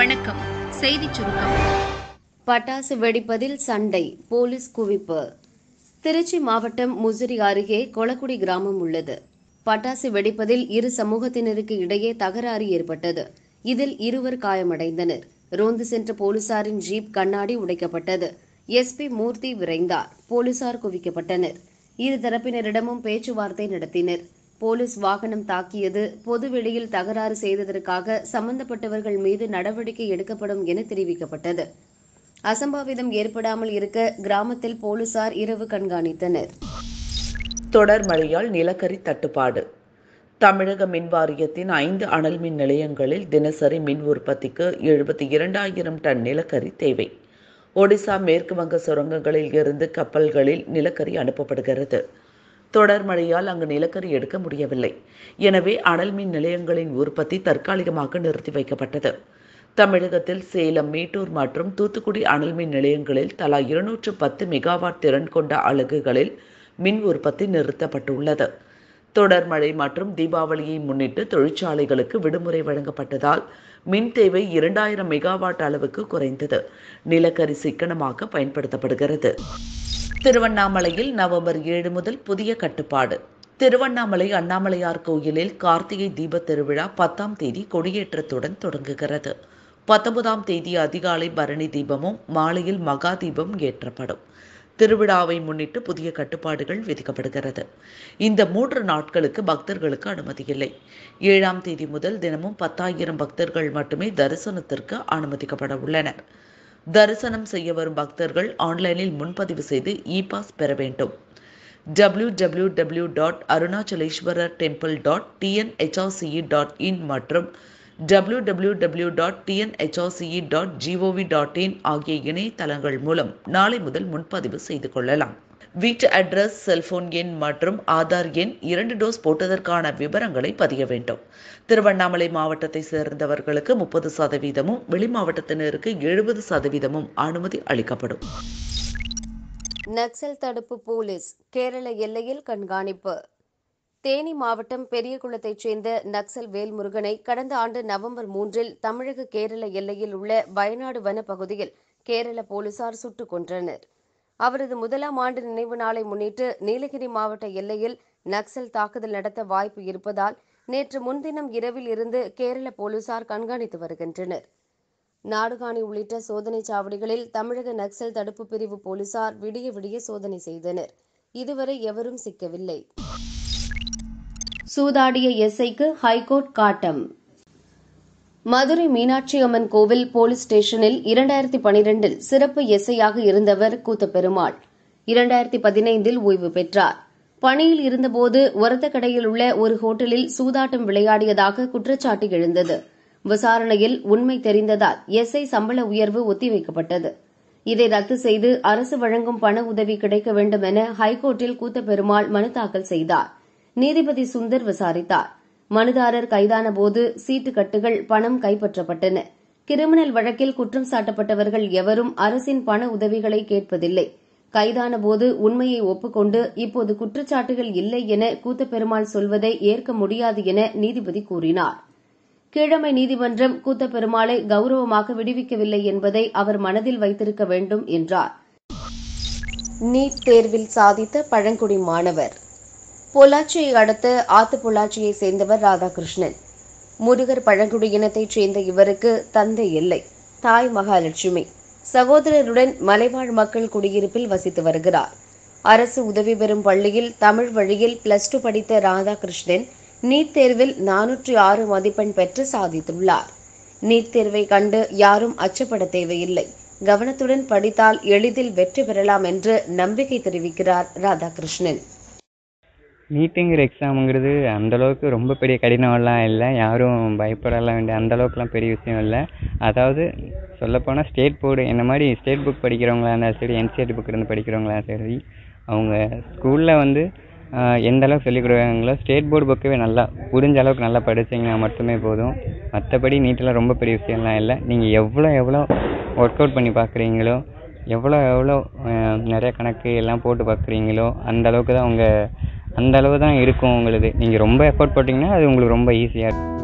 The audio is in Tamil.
வணக்கம் செய்தி சுருக்கம் பட்டாசு வெடிப்பதில் சண்டை போலீஸ் குவிப்பு திருச்சி மாவட்டம் முசிறி அருகே கொளக்குடி கிராமம் உள்ளது பட்டாசு வெடிப்பதில் இரு சமூகத்தினருக்கு இடையே தகராறு ஏற்பட்டது இதில் இருவர் காயமடைந்தனர் ரோந்து சென்ற போலீசாரின் ஜீப் கண்ணாடி உடைக்கப்பட்டது எஸ்பி மூர்த்தி விரைந்தார் போலீசார் குவிக்கப்பட்டனர் இரு தரப்பினரிடமும் பேச்சுவார்த்தை நடத்தினர் போலீஸ் வாகனம் தாக்கியது பொதுவெளியில் தகராறு செய்ததற்காக சம்பந்தப்பட்டவர்கள் மீது நடவடிக்கை எடுக்கப்படும் என தெரிவிக்கப்பட்டது அசம்பாவிதம் ஏற்படாமல் இருக்க கிராமத்தில் போலீசார் இரவு கண்காணித்தனர் தொடர் மழையால் நிலக்கரி தட்டுப்பாடு தமிழக மின் வாரியத்தின் ஐந்து அனல் மின் நிலையங்களில் தினசரி மின் உற்பத்திக்கு எழுபத்தி இரண்டாயிரம் டன் நிலக்கரி தேவை ஒடிசா மேற்கு வங்க சுரங்கங்களில் இருந்து கப்பல்களில் நிலக்கரி அனுப்பப்படுகிறது தொடர் மழையால் அங்கு நிலக்கரி எடுக்க முடியவில்லை எனவே அனல் மின் நிலையங்களின் உற்பத்தி தற்காலிகமாக நிறுத்தி வைக்கப்பட்டது தமிழகத்தில் சேலம் மேட்டூர் மற்றும் தூத்துக்குடி அனல் மின் நிலையங்களில் தலா இருநூற்று பத்து மெகாவாட் திறன் கொண்ட அலகுகளில் மின் உற்பத்தி நிறுத்தப்பட்டுள்ளது தொடர் மழை மற்றும் தீபாவளியை முன்னிட்டு தொழிற்சாலைகளுக்கு விடுமுறை வழங்கப்பட்டதால் மின் தேவை இரண்டாயிரம் மெகாவாட் அளவுக்கு குறைந்தது நிலக்கரி சிக்கனமாக பயன்படுத்தப்படுகிறது திருவண்ணாமலையில் நவம்பர் ஏழு முதல் புதிய கட்டுப்பாடு திருவண்ணாமலை அண்ணாமலையார் கோயிலில் கார்த்திகை தீப திருவிழா பத்தாம் தேதி கொடியேற்றத்துடன் தொடங்குகிறது பத்தொன்பதாம் தேதி அதிகாலை பரணி தீபமும் மாலையில் மகா தீபம் ஏற்றப்படும் திருவிழாவை முன்னிட்டு புதிய கட்டுப்பாடுகள் விதிக்கப்படுகிறது இந்த மூன்று நாட்களுக்கு பக்தர்களுக்கு அனுமதி இல்லை ஏழாம் தேதி முதல் தினமும் பத்தாயிரம் பக்தர்கள் மட்டுமே தரிசனத்திற்கு அனுமதிக்கப்பட உள்ளனர் தரிசனம் செய்ய வரும் பக்தர்கள் ஆன்லைனில் முன்பதிவு செய்து இ பாஸ் பெற வேண்டும் W W W dot Arunachaleswarar temple dot TNHRCE dot in மற்றும் W W W dot TNHRCE dot gov dot in ஆகிய இணையதளங்கள் மூலம் நாளை முதல் முன்பதிவு செய்து கொள்ளலாம் வீட்டு அட்ரஸ் செல்போன் எண் மற்றும் ஆதார் எண் இரண்டு டோஸ் போட்டதற்கான விவரங்களை பதிய வேண்டும் திருவண்ணாமலை மாவட்டத்தை சேர்ந்தவர்களுக்கு முப்பது சதவீதமும் வெளி மாவட்டத்தினருக்கு எழுபது சதவீதமும் அனுமதி அளிக்கப்படும் நக்சல் தடுப்பு போலீஸ் கேரள எல்லையில் கண்காணிப்பு தேனி மாவட்டம் பெரியகுளத்தைச் சேர்ந்த நக்சல் வேல்முருகனை கடந்த ஆண்டு நவம்பர் மூன்றில் தமிழக கேரள எல்லையில் உள்ள வயநாடு வன பகுதியில் கேரள போலீசார் சுட்டுக் கொன்றனர் அவரது முதலாம் ஆண்டு நினைவு நாளை முன்னிட்டு நீலகிரி மாவட்ட எல்லையில் நக்சல் தாக்குதல் நடத்த வாய்ப்பு இருப்பதால் நேற்று முன்தினம் இரவில் இருந்து கேரள போலீசார் கண்காணித்து வருகின்றனர் நாடுகாணி உள்ளிட்ட சோதனை சாவடிகளில் தமிழக நக்சல் தடுப்பு பிரிவு போலீசார் விடிய விடிய சோதனை செய்தனர் இதுவரை எவரும் சிக்கவில்லை சூதாடிய எஸ்ஐக்கு ஹைகோர்ட் காட்டம் மதுரை மீனாட்சி அம்மன் கோவில் போலீஸ் ஸ்டேஷனில் இரண்டாயிரத்தி பனிரெண்டில் சிறப்பு எஸ்ஐயாக இருந்தவர் கூத்தப்பெருமாள் இரண்டாயிரத்தி பதினைந்தில் ஓய்வு பெற்றார் பணியில் இருந்தபோது ஒரத்தக்கடையில் உள்ள ஒரு ஹோட்டலில் சூதாட்டம் விளையாடியதாக குற்றச்சாட்டு எழுந்தது விசாரணையில் உண்மை தெரிந்ததால் எஸ்ஐ சம்பள உயர்வு ஒத்திவைக்கப்பட்டது இதை ரத்து செய்து அரசு வழங்கும் பண உதவி கிடைக்க வேண்டும் என ஹைகோர்ட்டில் கூத்தப்பெருமாள் மனு தாக்கல் செய்தார் நீதிபதி சுந்தர் விசாரித்தார் மனுதாரர் கைதானபோது சீட்டுக்கட்டுகள் பணம் கைப்பற்றப்பட்டன கிரிமினல் வழக்கில் குற்றம் சாட்டப்பட்டவர்கள் எவரும் அரசின் பண உதவிகளை கேட்பதில்லை கைதான போது உண்மையை ஒப்புக்கொண்டு இப்போது குற்றச்சாட்டுகள் இல்லை என கூத்தப்பெருமாள் சொல்வதை ஏற்க முடியாது என நீதிபதி கூறினார் கீழமை நீதிமன்றம் கூத்தப்பெருமாளை கௌரவமாக விடுவிக்கவில்லை என்பதை அவர் மனதில் வைத்திருக்க வேண்டும் என்றார் நீட் தேர்வில் சாதித்த பழங்குடி மாணவர் பொள்ளாச்சியை அடுத்த பொள்ளாச்சியைச் சேர்ந்தவர் ராதாகிருஷ்ணன் முருகர் பழங்குடியினத்தைச் சேர்ந்த இவருக்கு தந்தை இல்லை தாய் மகாலட்சுமி சகோதரருடன் மலைவாழ் மக்கள் குடியிருப்பில் வசித்து வருகிறார் அரசு உதவி பெறும் பள்ளியில் தமிழ் வழியில் பிளஸ் டூ படித்த ராதாகிருஷ்ணன் நீட் தேர்வில் நானூற்றி ஆறு மதிப்பெண் பெற்று சாதித்துள்ளார் நீட் தேர்வை கண்டு யாரும் அச்சப்பட தேவையில்லை கவனத்துடன் படித்தால் எளிதில் வெற்றி பெறலாம் என்று நம்பிக்கை தெரிவிக்கிறார் ராதாகிருஷ்ணன் நீட்டுங்கிற எக்ஸாமுங்கிறது அந்தளவுக்கு ரொம்ப பெரிய கடினம்லாம் இல்லை யாரும் பயப்படலாம் வேண்டிய அந்தளவுக்குலாம் பெரிய விஷயம் இல்லை அதாவது சொல்லப்போனால் ஸ்டேட் போர்டு என்ன மாதிரி ஸ்டேட் புக் படிக்கிறவங்களா இருந்தாலும் சரி என்சிஆர்டி புக் e இருந்து படிக்கிறவங்களா சரி அவங்க ஸ்கூலில் வந்து எந்த அளவுக்கு சொல்லிக் கொடுக்குறாங்களோ ஸ்டேட் போர்டு புக்கவே நல்லா புரிஞ்ச அளவுக்கு நல்லா படித்தீங்கன்னா மட்டுமே போதும் மற்றபடி நீட்டெலாம் ரொம்ப பெரிய விஷயம்லாம் இல்லை நீங்கள் எவ்வளோ எவ்வளோ ஒர்க் அவுட் பண்ணி பார்க்குறீங்களோ எவ்வளோ எவ்வளோ நிறைய கணக்கு எல்லாம் போட்டு பார்க்குறீங்களோ அந்த அளவுக்கு தான் உங்கள் அந்த அளவு தான் இருக்கும் உங்களுது நீங்கள் ரொம்ப எஃபோர்ட் போட்டிங்கன்னா அது உங்களுக்கு ரொம்ப ஈஸியாக இருக்கும்